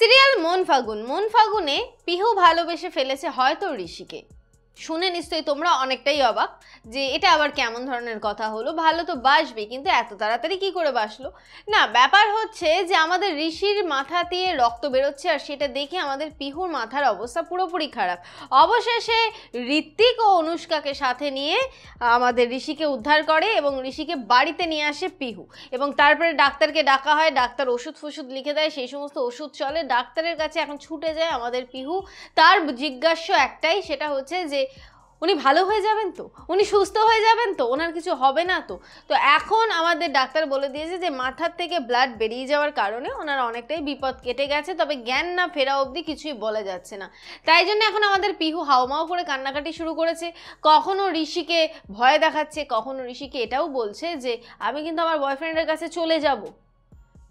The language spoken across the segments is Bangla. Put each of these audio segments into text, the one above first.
সিরিয়াল মন ফাগুন মন ফাগুনে পিহু ভালোবেসে ফেলেছে হয়তো ঋষিকে শুনে নিশ্চয়ই তোমরা অনেকটাই অবাক যে এটা আবার কেমন ধরনের কথা হলো ভালো তো বাসবে কিন্তু এত তাড়াতাড়ি কি করে বাসলো না ব্যাপার হচ্ছে যে আমাদের ঋষির মাথা দিয়ে রক্ত বেরোচ্ছে আর সেটা দেখে আমাদের পিহুর মাথার অবস্থা পুরোপুরি খারাপ অবশেষে ঋত্বিক ও অনুষ্কাকে সাথে নিয়ে আমাদের ঋষিকে উদ্ধার করে এবং ঋষিকে বাড়িতে নিয়ে আসে পিহু এবং তারপরে ডাক্তারকে ডাকা হয় ডাক্তার ওষুধ ফুষুধ লিখে দেয় সেই সমস্ত ওষুধ চলে ডাক্তারের কাছে এখন ছুটে যায় আমাদের পিহু তার জিজ্ঞাস্য একটাই সেটা হচ্ছে যে উনি ভালো হয়ে যাবেন তো উনি সুস্থ হয়ে যাবেন তো ওনার কিছু হবে না তো তো এখন আমাদের ডাক্তার বলে দিয়েছে যে মাথার থেকে ব্লাড বেরিয়ে যাওয়ার কারণে ওনার অনেকটাই বিপদ কেটে গেছে তবে জ্ঞান না ফেরা অবধি কিছুই বলা যাচ্ছে না তাই জন্য এখন আমাদের পিহু হাওমাও করে কান্নাকাটি শুরু করেছে কখনো ঋষিকে ভয় দেখাচ্ছে কখনো ঋষিকে এটাও বলছে যে আমি কিন্তু আমার বয়ফ্রেন্ডের কাছে চলে যাবো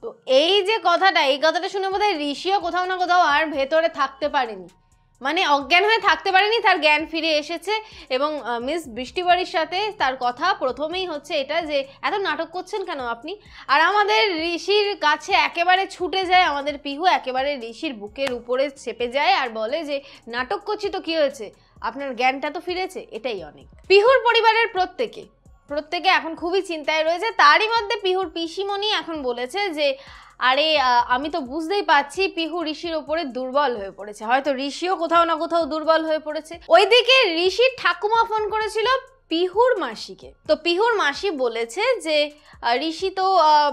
তো এই যে কথাটা এই কথাটা শুনে বোধ হয় ঋষিও কোথাও না কোথাও আর ভেতরে থাকতে পারেনি মানে অজ্ঞান হয়ে থাকতে পারেনি তার জ্ঞান ফিরে এসেছে এবং মিস বৃষ্টিবাড়ির সাথে তার কথা প্রথমেই হচ্ছে এটা যে এত নাটক করছেন কেন আপনি আর আমাদের ঋষির কাছে একেবারে ছুটে যায় আমাদের পিহু একেবারে ঋষির বুকের উপরে চেপে যায় আর বলে যে নাটক করছি তো কী হয়েছে আপনার জ্ঞানটা তো ফিরেছে এটাই অনেক পিহুর পরিবারের প্রত্যেকে প্রত্যেকে এখন খুবই চিন্তায় রয়েছে তারই মধ্যে পিহুর পিসিমণি এখন বলেছে যে আরে আমি তো বুঝতেই পাচ্ছি পিহু ঋষির ওপরে দুর্বল হয়ে পড়েছে হয়তো ঋষিও কোথাও না কোথাও দুর্বল হয়ে পড়েছে ওইদিকে ঋষির ঠাকুমা ফোন করেছিল পিহুর মাসিকে তো পিহুর মাসি বলেছে যে ঋষি তো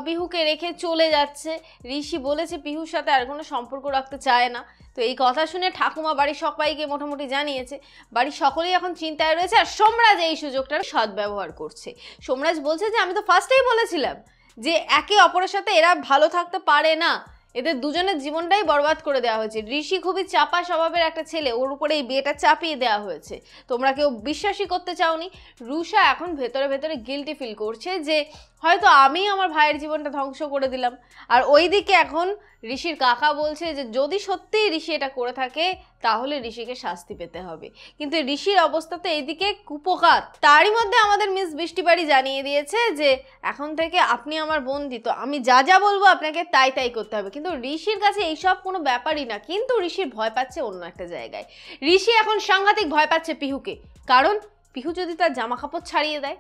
পিহুকে রেখে চলে যাচ্ছে ঋষি বলেছে পিহুর সাথে আর কোনো সম্পর্ক রাখতে চায় না তো এই কথা শুনে ঠাকুমা বাড়ির সবাইকে মোটামুটি জানিয়েছে বাড়ির সকলেই এখন চিন্তায় রয়েছে আর সোমরাজ এই সুযোগটার সদ্ব্যবহার করছে সোমরাজ বলছে যে আমি তো ফার্স্টেই বলেছিলাম যে একে অপরের সাথে এরা ভালো থাকতে পারে না এদের দুজনের জীবনটাই বরবাদ করে দেওয়া হয়েছে ঋষি খুবই চাপা স্বভাবের একটা ছেলে ওর উপরে এই বিয়েটা চাপিয়ে দেওয়া হয়েছে তোমরা কেউ বিশ্বাসই করতে চাওনি রুষা এখন ভেতরে ভেতরে গিলটি ফিল করছে যে হয়তো আমি আমার ভাইয়ের জীবনটা ধ্বংস করে দিলাম আর ওই দিকে এখন ঋষির কাকা বলছে যে যদি সত্যিই ঋষি এটা করে থাকে তাহলে ঋষিকে শাস্তি পেতে হবে কিন্তু ঋষির অবস্থা তো এইদিকে কুপকাত তারই মধ্যে আমাদের মিস বাড়ি জানিয়ে দিয়েছে যে এখন থেকে আপনি আমার বন্দি তো আমি যা যা বলবো আপনাকে তাই তাই করতে হবে কিন্তু ঋষির কাছে এইসব কোনো ব্যাপারই না কিন্তু ঋষির ভয় পাচ্ছে অন্য একটা জায়গায় ঋষি এখন সাংঘাতিক ভয় পাচ্ছে পিহুকে কারণ পিহু যদি তার জামা কাপড় ছাড়িয়ে দেয়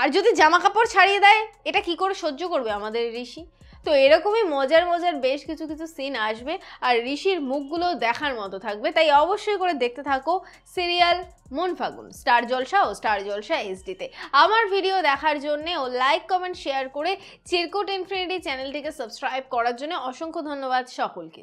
আর যদি জামা কাপড় ছাড়িয়ে দেয় এটা কি করে সহ্য করবে আমাদের ঋষি তো এরকমই মজার মজার বেশ কিছু কিছু সিন আসবে আর ঋষির মুখগুলো দেখার মতো থাকবে তাই অবশ্যই করে দেখতে থাকো সিরিয়াল মন ফাগুন স্টার জলসা ও স্টার জলসা এসডিতে আমার ভিডিও দেখার জন্য ও লাইক কমেন্ট শেয়ার করে চিরকুট ইনফিনিটি চ্যানেলটিকে সাবস্ক্রাইব করার জন্য অসংখ্য ধন্যবাদ সকলকে